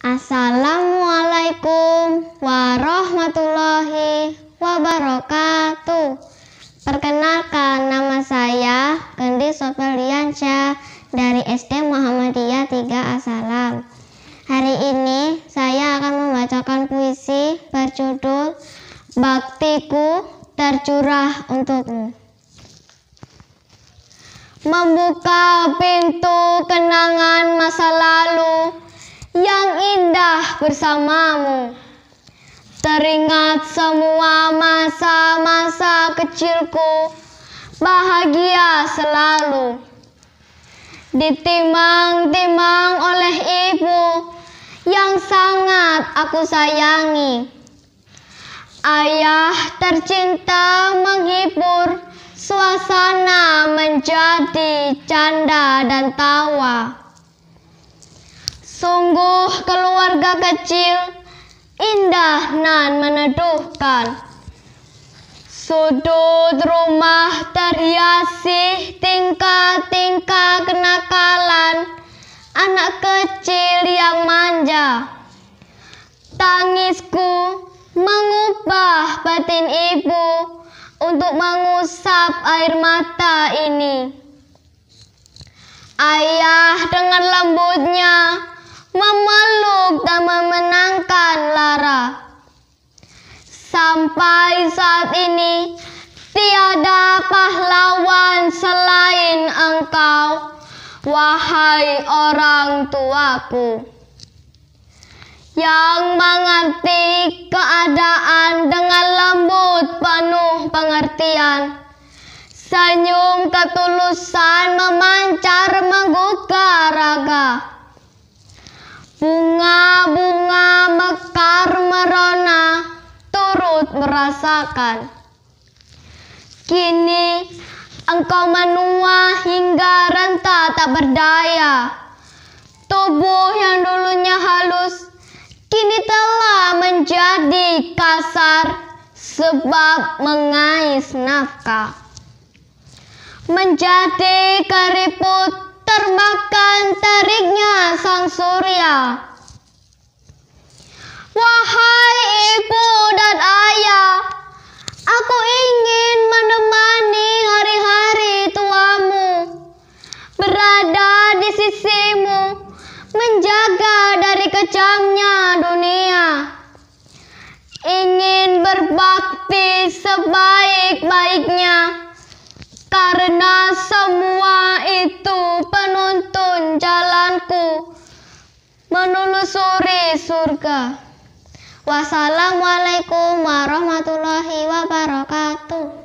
Assalamualaikum warahmatullahi wabarakatuh. Perkenalkan nama saya Gendis Sopeliansyah dari SD Muhammadiyah 3 Asalam. Hari ini saya akan membacakan puisi berjudul Baktiku tercurah untukmu. Membuka pintu kenangan masa lalu bersamamu. Teringat semua masa-masa kecilku, bahagia selalu. Ditimang-timang oleh ibu yang sangat aku sayangi. Ayah tercinta menghibur, suasana menjadi canda dan tawa. Sungguh keluar keluarga kecil indah nan meneduhkan. Sudut rumah terhiasi tingkah-tingkah kenakalan anak kecil yang manja. Tangisku mengubah batin ibu untuk mengusap air mata ini. Ayah dengan lembut. sampai saat ini tiada pahlawan selain engkau wahai orang tuaku yang mengerti keadaan dengan lembut penuh pengertian senyum ketulusan memancar menggugah raga bunga-bunga mekar merona rasakan. Kini engkau menua hingga renta tak berdaya. Tubuh yang dulunya halus kini telah menjadi kasar sebab mengais nafkah. Menjadi keriput termakan tapi sebaik-baiknya karena semua itu penuntun jalanku menelusuri surga. Wassalamualaikum warahmatullahi wabarakatuh.